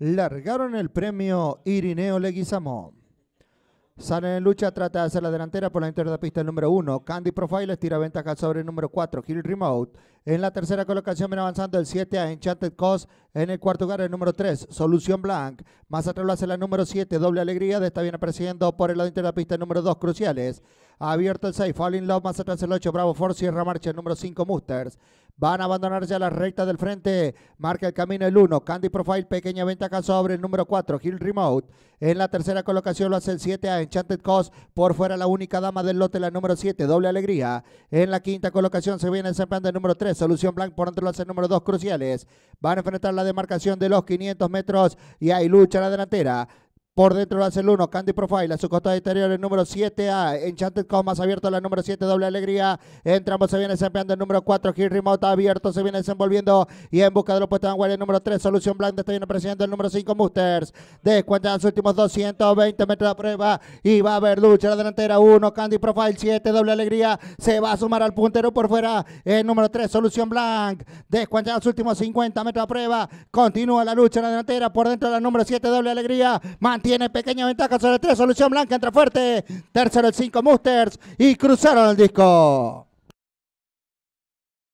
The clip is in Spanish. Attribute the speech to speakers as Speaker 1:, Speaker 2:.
Speaker 1: largaron el premio Irineo Leguizamón. Salen en lucha, trata de hacer la delantera por la interior de la pista número 1. Candy Profiles tira ventaja sobre el número 4, Hill Remote. En la tercera colocación viene avanzando el 7 a Enchanted Cost. En el cuarto lugar el número 3, Solución Blanc. Más atrás lo hace la número 7, Doble Alegría. De esta viene apareciendo por el lado interior de la pista número 2, Cruciales. Abierto el 6, Falling Love. Más atrás el 8, Bravo Force. Cierra marcha el número 5, Musters. Van a abandonarse a la recta del frente. Marca el camino el 1. Candy Profile, pequeña ventaja sobre el número 4. Hill Remote. En la tercera colocación lo hace el 7 a Enchanted Cost. Por fuera la única dama del lote, la número 7. Doble alegría. En la quinta colocación se viene desempeñando del número 3. Solución Blanc. Por dentro lo hace el número 2. Cruciales. Van a enfrentar la demarcación de los 500 metros. Y hay lucha la delantera. Por dentro lo hace el 1, Candy Profile. A su costado exterior el número 7A. Enchanted Comas abierto la número 7, Doble Alegría. Entramos, se viene desempeñando el número 4. Gil Remote abierto, se viene desenvolviendo. Y en busca de los puestos de vanguardia el número 3, Solución Blanca. Está viene presionando el número 5, Musters. Descuentan los últimos 220 metros de prueba. Y va a haber lucha la delantera 1, Candy Profile 7, Doble Alegría. Se va a sumar al puntero por fuera. El número 3, Solución Blanc. Descuentan los últimos 50 metros de prueba. Continúa la lucha en la delantera por dentro la número 7, Doble Alegría. Mantiene tiene pequeña ventaja sobre tres. Solución blanca, entra fuerte. Tercero el 5 Musters y cruzaron el disco.